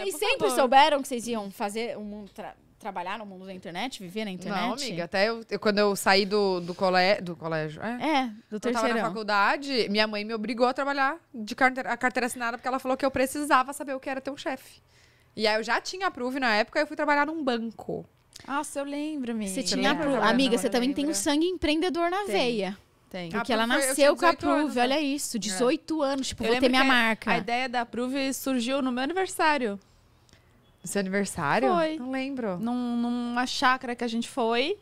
É, vocês sempre favor. souberam que vocês iam fazer um mundo tra trabalhar no mundo da internet, viver na internet? Não, amiga, até eu, eu quando eu saí do, do, colé do colégio. É, é do terceiro. Eu tava na faculdade, minha mãe me obrigou a trabalhar de carteira, a carteira assinada, porque ela falou que eu precisava saber o que era ter um chefe. E aí eu já tinha a prove na época, eu fui trabalhar num banco. Nossa, eu lembro, amiga. Você tinha approve. Amiga, você também lembra. tem um sangue empreendedor na tem. veia. Tem. Porque ela nasceu com a Prove, né? olha isso, 18 é. anos, tipo, eu vou ter minha marca. A ideia da Prove surgiu no meu aniversário seu aniversário? Foi. Não lembro. Num, numa chácara que a gente foi.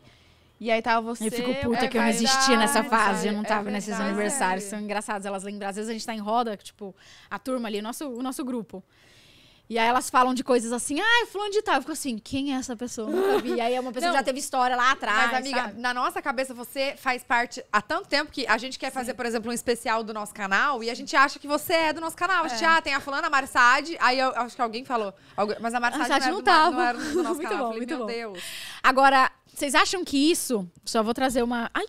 E aí tava você. Eu fico puta é que eu existia nessa é fase. Eu não é tava é nesses aniversários. São engraçados elas lembram. Às vezes a gente tá em roda, tipo, a turma ali, o nosso, o nosso grupo. E aí elas falam de coisas assim, ah, fulano de tal. Eu fico assim, quem é essa pessoa? E aí é uma pessoa não, que já teve história lá atrás. Mas, amiga, sabe? na nossa cabeça você faz parte há tanto tempo que a gente quer Sim. fazer, por exemplo, um especial do nosso canal e a gente acha que você é do nosso canal. A gente, é. ah, tem a fulana Marsad. Aí eu, acho que alguém falou. Mas a Marsad não, não, tava. não era do nosso muito canal. Bom, falei, muito meu bom. Deus. Agora, vocês acham que isso. Só vou trazer uma. Ai!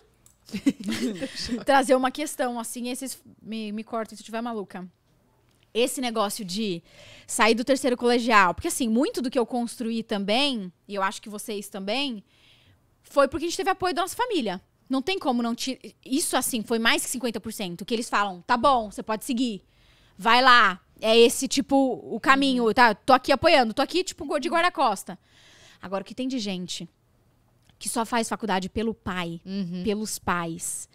trazer uma questão, assim, esses. Me, me corta se eu estiver maluca esse negócio de sair do terceiro colegial. Porque, assim, muito do que eu construí também, e eu acho que vocês também, foi porque a gente teve apoio da nossa família. Não tem como não tirar. Isso, assim, foi mais que 50%. Que eles falam: tá bom, você pode seguir. Vai lá. É esse, tipo, o caminho. Uhum. Tá, tô aqui apoiando, tô aqui, tipo, de guarda-costa. Agora, o que tem de gente que só faz faculdade pelo pai, uhum. pelos pais,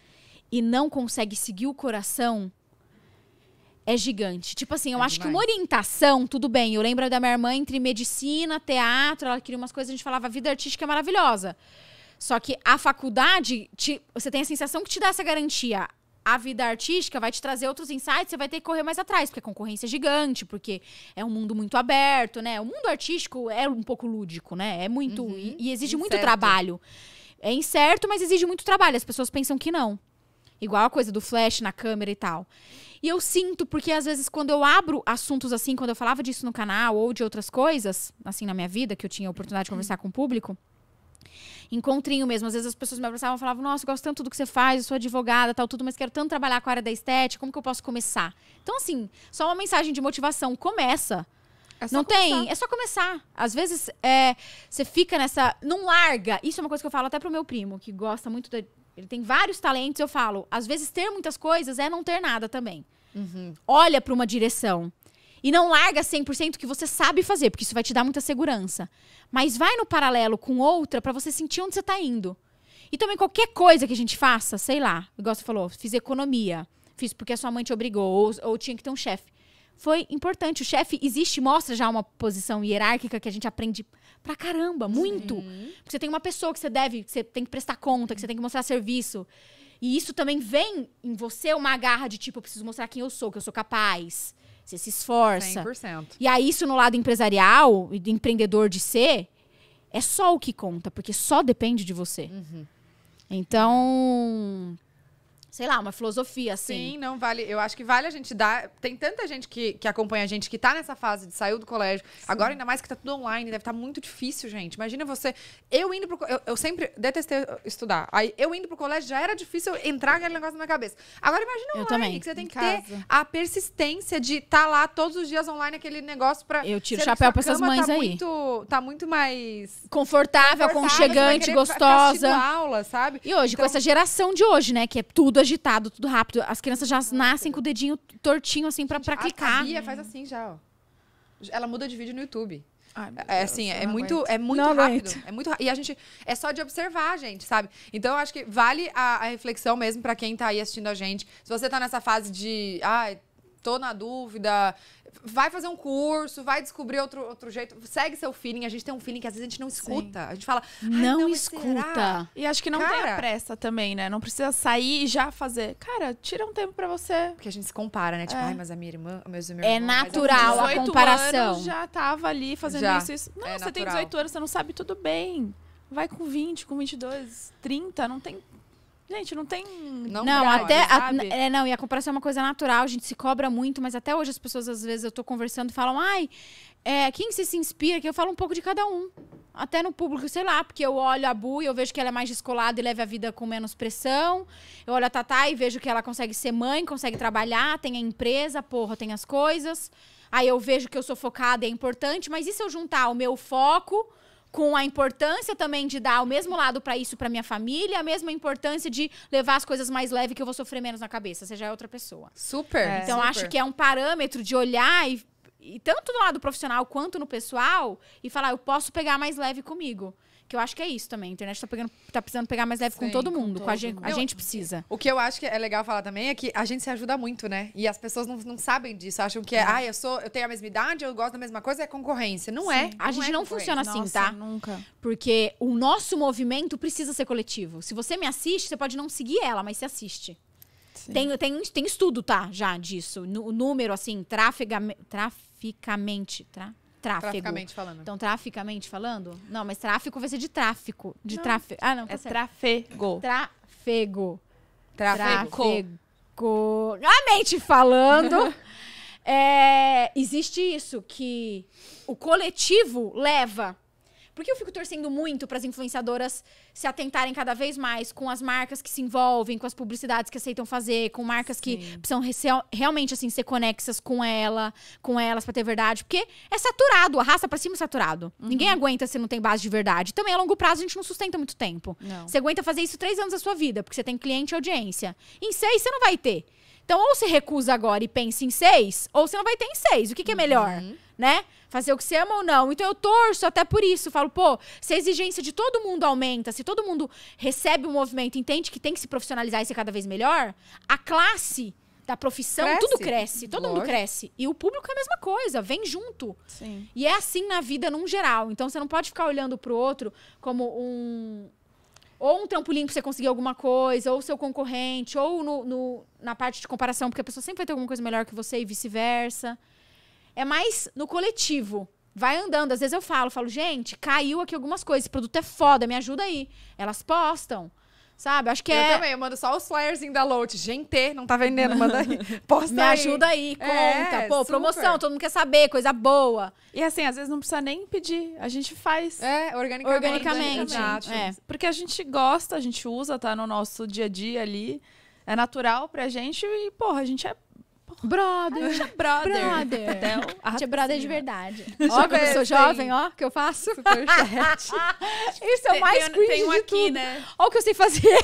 e não consegue seguir o coração é gigante. Tipo assim, eu é acho demais. que uma orientação, tudo bem. Eu lembro da minha irmã entre medicina, teatro, ela queria umas coisas, a gente falava, a vida artística é maravilhosa. Só que a faculdade, te, você tem a sensação que te dá essa garantia. A vida artística vai te trazer outros insights, você vai ter que correr mais atrás, porque a concorrência é gigante, porque é um mundo muito aberto, né? O mundo artístico é um pouco lúdico, né? É muito. Uhum, e, e, exige incerto. muito trabalho. É incerto, mas exige muito trabalho. As pessoas pensam que não. Igual a coisa do flash na câmera e tal. E eu sinto, porque às vezes quando eu abro assuntos assim, quando eu falava disso no canal ou de outras coisas, assim, na minha vida, que eu tinha a oportunidade de uhum. conversar com o público, encontrinho mesmo. Às vezes as pessoas me abraçavam e falavam, nossa, eu gosto tanto do que você faz, eu sou advogada, tal, tudo, mas quero tanto trabalhar com a área da estética, como que eu posso começar? Então, assim, só uma mensagem de motivação, começa. É não começar. tem, é só começar. Às vezes é, você fica nessa. Não larga. Isso é uma coisa que eu falo até pro meu primo, que gosta muito da, ele tem vários talentos, eu falo. Às vezes ter muitas coisas é não ter nada também. Uhum. Olha para uma direção. E não larga 100% que você sabe fazer, porque isso vai te dar muita segurança. Mas vai no paralelo com outra para você sentir onde você está indo. E também qualquer coisa que a gente faça, sei lá, igual você falou, fiz economia, fiz porque a sua mãe te obrigou, ou, ou tinha que ter um chefe foi importante. O chefe existe, mostra já uma posição hierárquica que a gente aprende pra caramba, muito. Porque você tem uma pessoa que você deve, que você tem que prestar conta, que você tem que mostrar serviço. E isso também vem em você uma garra de tipo, eu preciso mostrar quem eu sou, que eu sou capaz. Você se esforça. 100%. E aí, isso no lado empresarial e empreendedor de ser, é só o que conta, porque só depende de você. Uhum. Então, sei lá, uma filosofia, assim. Sim, não vale. Eu acho que vale a gente dar. Tem tanta gente que, que acompanha a gente que tá nessa fase de saiu do colégio. Sim. Agora, ainda mais que tá tudo online, deve estar tá muito difícil, gente. Imagina você. Eu indo pro. Eu, eu sempre detestei estudar. Aí eu indo pro colégio já era difícil entrar aquele negócio na minha cabeça. Agora imagina online, eu também. que você tem que ter casa. a persistência de estar tá lá todos os dias online aquele negócio pra. Eu tiro o chapéu pra essas mães tá aí. Muito, tá muito mais. Confortável, confortável aconchegante, gostosa. aula, sabe? E hoje, então, com essa geração de hoje, né? Que é tudo a agitado, tudo rápido. As crianças já nascem com o dedinho tortinho, assim, pra, Gente, pra clicar. A Bia faz assim já, ó. Ela muda de vídeo no YouTube. Ai, é assim, é muito, é muito não rápido. Aguento. É muito E a gente. É só de observar, gente, sabe? Então, eu acho que vale a, a reflexão mesmo para quem tá aí assistindo a gente. Se você tá nessa fase de. Ah, tô na dúvida, vai fazer um curso, vai descobrir outro, outro jeito, segue seu feeling. A gente tem um feeling que às vezes a gente não escuta. Sim. A gente fala, não, não escuta. E acho que não Cara, tem a pressa também, né? Não precisa sair e já fazer. Cara, tira um tempo para você. Porque a gente se compara, né? Tipo, é. ai, mas a minha irmã, meus irmãos. É natural a comparação. Anos, já tava ali fazendo já. isso, isso. É não, é você natural. tem 18 anos, você não sabe, tudo bem. Vai com 20, com 22, 30, não tem Gente, não tem. Não, não até. A, é, não, e a comparação é uma coisa natural, a gente se cobra muito, mas até hoje as pessoas, às vezes, eu tô conversando e falam, ai, é, quem se, se inspira? Que eu falo um pouco de cada um. Até no público, sei lá, porque eu olho a Bu e eu vejo que ela é mais descolada e leva a vida com menos pressão. Eu olho a Tatá e vejo que ela consegue ser mãe, consegue trabalhar, tem a empresa, porra, tem as coisas. Aí eu vejo que eu sou focada, é importante, mas e se eu juntar o meu foco com a importância também de dar o mesmo lado para isso para minha família, a mesma importância de levar as coisas mais leve que eu vou sofrer menos na cabeça, você já é outra pessoa. Super. É, então super. acho que é um parâmetro de olhar e, e tanto no lado profissional quanto no pessoal e falar eu posso pegar mais leve comigo. Que eu acho que é isso também. A internet tá, pegando, tá precisando pegar mais leve Sim, com todo mundo. Com todo com a, gente, mundo. a gente precisa. O que eu acho que é legal falar também é que a gente se ajuda muito, né? E as pessoas não, não sabem disso. Acham que é, é. ah, eu, sou, eu tenho a mesma idade, eu gosto da mesma coisa, é concorrência. Não Sim, é. A não gente é não funciona assim, Nossa, tá? Nunca. Porque o nosso movimento precisa ser coletivo. Se você me assiste, você pode não seguir ela, mas se assiste. Sim. Tem, tem, tem estudo, tá? Já disso. O número, assim, trafega, traficamente. Tra tráfego. Traficamente falando. Então, traficamente falando? Não, mas tráfico vai ser de tráfico. De tráfego. Ah, não. Tá é certo. trafego. Trafego. Trafego. trafego. A mente falando. é, existe isso, que o coletivo leva porque eu fico torcendo muito para as influenciadoras se atentarem cada vez mais com as marcas que se envolvem, com as publicidades que aceitam fazer, com marcas Sim. que precisam realmente assim ser conexas com ela, com elas para ter verdade, porque é saturado, arrasta para cima é saturado. Uhum. Ninguém aguenta se não tem base de verdade. Também a longo prazo a gente não sustenta muito tempo. Não. Você aguenta fazer isso três anos da sua vida, porque você tem cliente e audiência. Em seis você não vai ter. Então, ou você recusa agora e pensa em seis, ou você não vai ter em seis. O que, que é uhum. melhor? Uhum. Né? Fazer o que você ama ou não. Então eu torço até por isso. Falo, pô, se a exigência de todo mundo aumenta, se todo mundo recebe o um movimento, entende que tem que se profissionalizar e ser cada vez melhor, a classe da profissão, cresce. tudo cresce, todo mundo cresce. E o público é a mesma coisa, vem junto. Sim. E é assim na vida num geral. Então você não pode ficar olhando pro outro como um, ou um trampolim para você conseguir alguma coisa, ou seu concorrente, ou no, no, na parte de comparação, porque a pessoa sempre vai ter alguma coisa melhor que você e vice-versa. É mais no coletivo. Vai andando. Às vezes eu falo, falo, gente, caiu aqui algumas coisas, esse produto é foda, me ajuda aí. Elas postam. Sabe? Acho que eu é. Eu também, eu mando só os flyers da Load. Gente, não tá vendendo, manda aí. Posta Me aí. ajuda aí, é, conta. É, Pô, super. promoção, todo mundo quer saber, coisa boa. E assim, às vezes não precisa nem pedir, a gente faz. É, organicamente. Organicamente. Né? organicamente. É. Porque a gente gosta, a gente usa, tá no nosso dia a dia ali. É natural pra gente e, porra, a gente é Brother. Tia brother. Brother. Então, tia brother de verdade. Ó, que eu sou jovem, ó, que eu faço. Isso é o mais tem, tem um de tudo. né? Ó o que eu sei fazer.